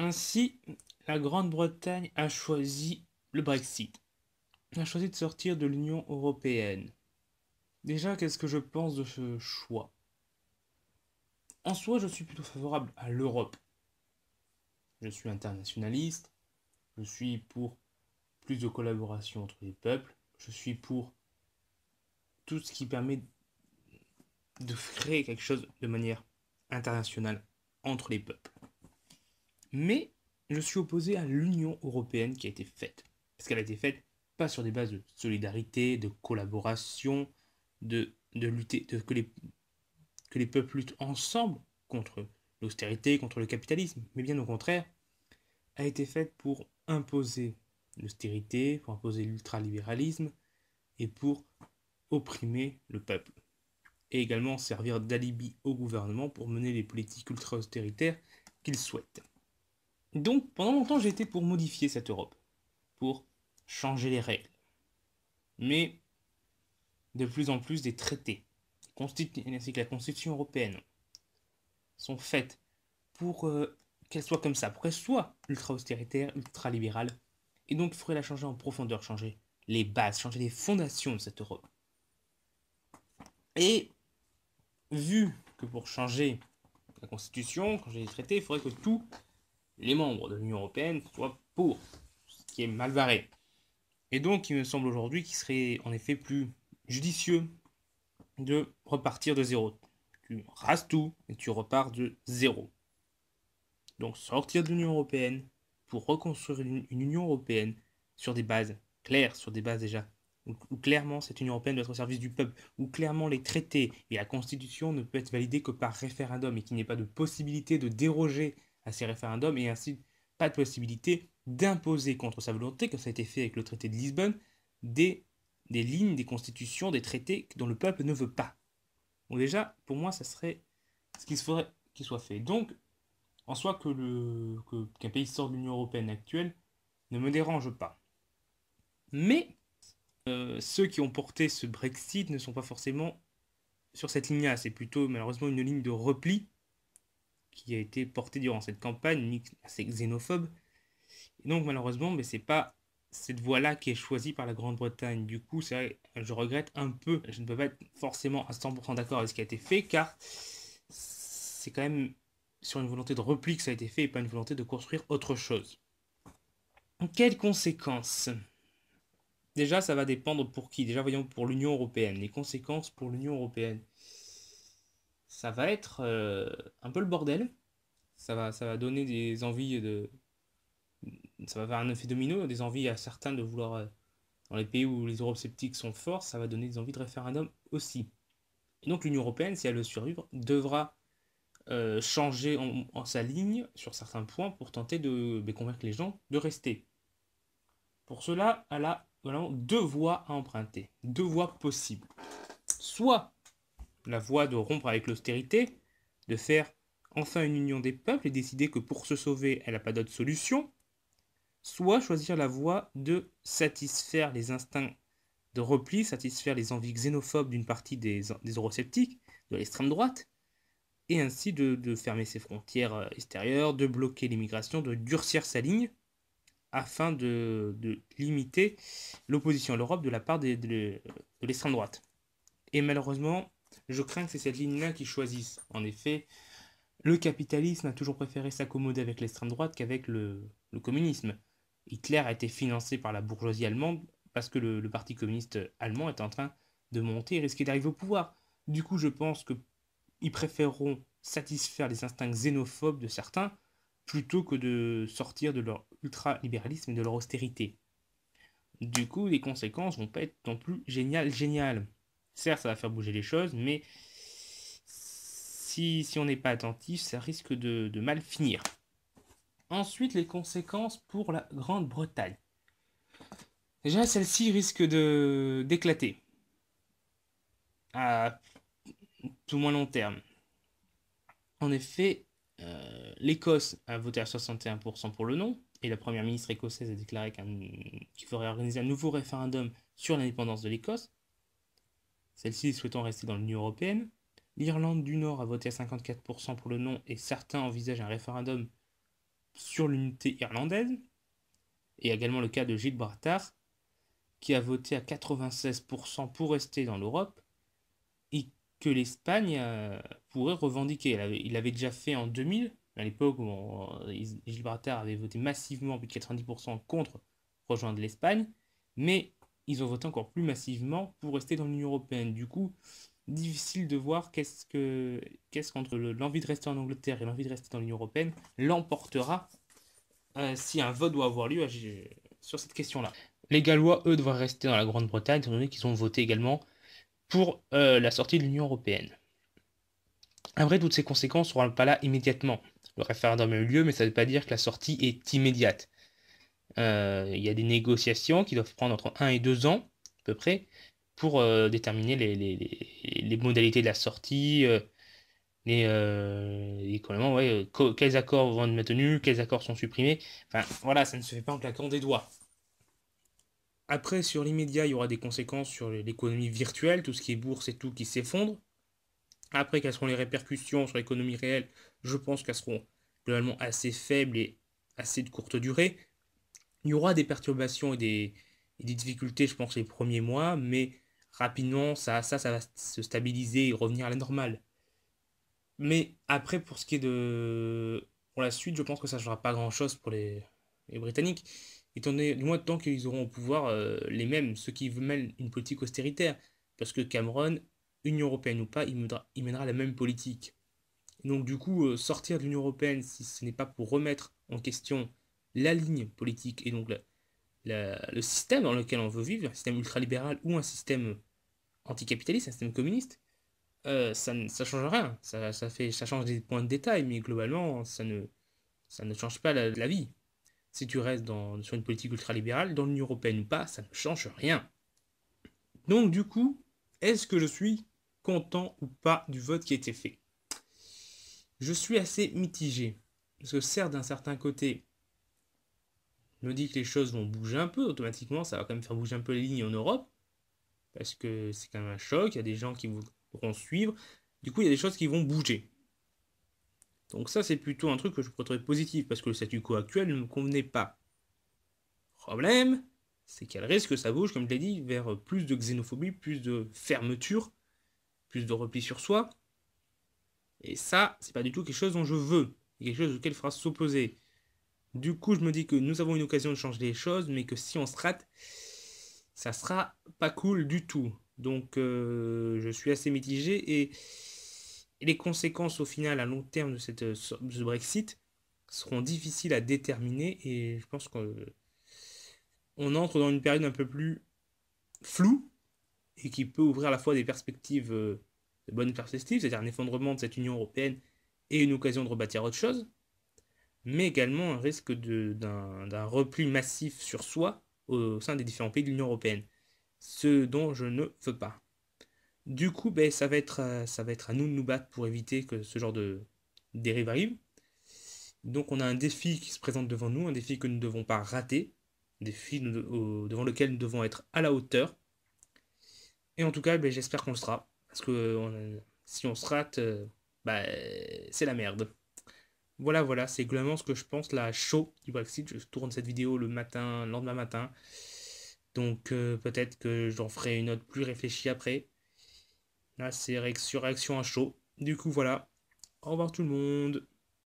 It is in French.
Ainsi, la Grande-Bretagne a choisi le Brexit. Elle a choisi de sortir de l'Union européenne. Déjà, qu'est-ce que je pense de ce choix En soi, je suis plutôt favorable à l'Europe. Je suis internationaliste, je suis pour plus de collaboration entre les peuples, je suis pour tout ce qui permet de créer quelque chose de manière internationale entre les peuples. Mais je suis opposé à l'Union européenne qui a été faite. Parce qu'elle a été faite pas sur des bases de solidarité, de collaboration, de, lutter, que, les, que les peuples luttent ensemble contre l'austérité, contre le capitalisme, mais bien au contraire, a été faite pour imposer l'austérité, pour imposer l'ultralibéralisme et pour opprimer le peuple. Et également servir d'alibi au gouvernement pour mener les politiques ultra-austéritaires qu'il souhaite. Donc pendant longtemps j'ai été pour modifier cette Europe, pour changer les règles. Mais de plus en plus des traités, ainsi que la Constitution européenne, sont faites pour euh, qu'elle soit comme ça, pour qu'elle soit ultra-austéritaire, ultra-libérale. Et donc il faudrait la changer en profondeur, changer les bases, changer les fondations de cette Europe. Et vu que pour changer la Constitution, changer les traités, il faudrait que tout les membres de l'Union européenne soient pour, ce qui est mal barré. Et donc, il me semble aujourd'hui qu'il serait en effet plus judicieux de repartir de zéro. Tu rases tout et tu repars de zéro. Donc, sortir de l'Union européenne pour reconstruire une, Union européenne sur des bases claires, sur des bases déjà, où, clairement cette Union européenne doit être au service du peuple, où clairement les traités et la Constitution ne peuvent être validés que par référendum et qu'il n'y ait pas de possibilité de déroger à ces référendums et ainsi pas de possibilité d'imposer contre sa volonté, comme ça a été fait avec le traité de Lisbonne, des, des lignes, des constitutions, des traités dont le peuple ne veut pas. Donc déjà, pour moi, ça serait ce qu'il faudrait qu'il soit fait. Donc, en soi, que le, qu'un pays sort de l'Union européenne actuelle ne me dérange pas. Mais euh, ceux qui ont porté ce Brexit ne sont pas forcément sur cette ligne-là. C'est plutôt malheureusement une ligne de repli qui a été porté durant cette campagne, c'est xénophobe. donc malheureusement, mais c'est pas cette voie-là qui est choisie par la Grande-Bretagne. Du coup, c'est je regrette un peu. Je ne peux pas être forcément à 100% d'accord avec ce qui a été fait, car c'est quand même sur une volonté de repli que ça a été fait et pas une volonté de construire autre chose. Quelles conséquences Déjà, ça va dépendre pour qui. Déjà, voyons pour l'Union européenne. Les conséquences pour l'Union européenne ça va être euh, un peu le bordel. Ça va, ça va donner des envies de. Ça va faire un effet domino, des envies à certains de vouloir. Euh, dans les pays où les sceptiques sont forts, ça va donner des envies de référendum aussi. Et donc l'Union européenne, si elle veut survivre, devra euh, changer en, sa ligne sur certains points pour tenter de, de, ben, convaincre les gens de rester. Pour cela, elle a vraiment deux voies à emprunter, deux voies possibles. Soit la voie de rompre avec l'austérité, de faire enfin une union des peuples et décider que pour se sauver, elle n'a pas d'autre solution, soit choisir la voie de satisfaire les instincts de repli, satisfaire les envies xénophobes d'une partie des, eurosceptiques, de l'extrême droite, et ainsi de, fermer ses frontières euh, extérieures, de bloquer l'immigration, de durcir sa ligne, afin de, limiter l'opposition à l'Europe de la part de l'extrême droite. Et malheureusement, je crains que c'est cette ligne-là qu'ils choisissent. En effet, le capitalisme a toujours préféré s'accommoder avec l'extrême droite qu'avec le, communisme. Hitler a été financé par la bourgeoisie allemande parce que le, parti communiste allemand est en train de monter et risquer d'arriver au pouvoir. Du coup, je pense qu'ils préféreront satisfaire les instincts xénophobes de certains plutôt que de sortir de leur ultralibéralisme et de leur austérité. Du coup, les conséquences vont pas être non plus géniales, géniales. Certes, ça va faire bouger les choses, mais si, on n'est pas attentif, ça risque de, mal finir. Ensuite, les conséquences pour la Grande-Bretagne. Déjà, celle-ci risque d'éclater à tout moins long terme. En effet, euh, l'Écosse a voté à 61% pour le non, et la première ministre écossaise a déclaré qu'il faudrait organiser un nouveau référendum sur l'indépendance de l'Écosse celle-ci souhaitant rester dans l'Union européenne. L'Irlande du Nord a voté à 54% pour le non et certains envisagent un référendum sur l'unité irlandaise. Et également le cas de Gibraltar, qui a voté à 96% pour rester dans l'Europe et que l'Espagne euh, pourrait revendiquer. Il avait, déjà fait en 2000, à l'époque où euh, Gibraltar avait voté massivement, plus de 90% contre rejoindre l'Espagne, mais ils ont voté encore plus massivement pour rester dans l'Union européenne. Du coup, difficile de voir qu'est-ce qu'entre l'envie de rester en Angleterre et l'envie de rester dans l'Union européenne l'emportera euh, si un vote doit avoir lieu sur cette question-là. Les Gallois, eux, devraient rester dans la Grande-Bretagne, étant donné qu'ils ont voté également pour euh, la sortie de l'Union européenne. Après, toutes ces conséquences ne seront pas là immédiatement. Le référendum a eu lieu, mais ça ne veut pas dire que la sortie est immédiate. Euh, il y a des négociations qui doivent prendre entre 1 et 2 ans, à peu près, pour euh, déterminer les, modalités de la sortie, euh, les, ouais, quels accords vont être maintenus, quels accords sont supprimés. Enfin, voilà, ça ne se fait pas en claquant des doigts. Après, sur l'immédiat, il y aura des conséquences sur l'économie virtuelle, tout ce qui est bourse et tout qui s'effondre. Après, quelles seront les répercussions sur l'économie réelle Je pense qu'elles seront globalement assez faibles et assez de courte durée il y aura des perturbations et des, difficultés, je pense, les premiers mois, mais rapidement, ça, ça, ça va se stabiliser et revenir à la normale. Mais après, pour ce qui est de. Pour la suite, je pense que ça ne changera pas grand chose pour les, Britanniques. Étant donné, du moins, temps qu'ils auront au pouvoir euh, les mêmes, ceux qui mènent une politique austéritaire. Parce que Cameron, Union européenne ou pas, il mènera, la même politique. Donc, du coup, euh, sortir de l'Union européenne, si ce n'est pas pour remettre en question la ligne politique et donc le système dans lequel on veut vivre, un système ultralibéral ou un système anticapitaliste, un système communiste, euh, ça ne change rien. Ça, fait, ça change des points de détail, mais globalement, ça ne, ça ne change pas la, vie. Si tu restes dans, sur une politique ultralibérale, dans l'Union Européenne ou pas, ça ne change rien. Donc du coup, est-ce que je suis content ou pas du vote qui a été fait Je suis assez mitigé. Parce que certes, d'un certain côté, nous dit que les choses vont bouger un peu, automatiquement, ça va quand même faire bouger un peu les lignes en Europe, parce que c'est quand même un choc, il y a des gens qui voudront suivre, du coup, il y a des choses qui vont bouger. Donc ça, c'est plutôt un truc que je pourrais positif, parce que le statu quo actuel ne me convenait pas. Problème, c'est qu'elle risque que ça bouge, comme je l'ai dit, vers plus de xénophobie, plus de fermeture, plus de repli sur soi. Et ça, c'est pas du tout quelque chose dont je veux, quelque chose auquel il faudra s'opposer. Du coup, je me dis que nous avons une occasion de changer les choses, mais que si on se rate, ça sera pas cool du tout. Donc, euh, je suis assez mitigé et les conséquences au final à long terme de, cette, ce Brexit seront difficiles à déterminer et je pense qu'on on entre dans une période un peu plus floue et qui peut ouvrir à la fois des perspectives, euh, de bonnes perspectives, c'est-à-dire un effondrement de cette Union européenne et une occasion de rebâtir autre chose, mais également un risque d'un repli massif sur soi au sein des différents pays de l'Union européenne. Ce dont je ne veux pas. Du coup, ben, ça, va être, euh, ça va être à nous de nous battre pour éviter que ce genre de dérive arrive. Donc on a un défi qui se présente devant nous, un défi que nous ne devons pas rater, un défi devant lequel nous devons être à la hauteur. Et en tout cas, ben, j'espère qu'on le sera. Parce que euh, si on se rate, euh, ben, c'est la merde. Voilà, voilà, c'est globalement ce que je pense là, chaud du Brexit. Je tourne cette vidéo le matin, le lendemain matin. Donc euh, peut-être que j'en ferai une autre plus réfléchie après. Là, c'est réaction à chaud. Du coup, voilà. Au revoir tout le monde.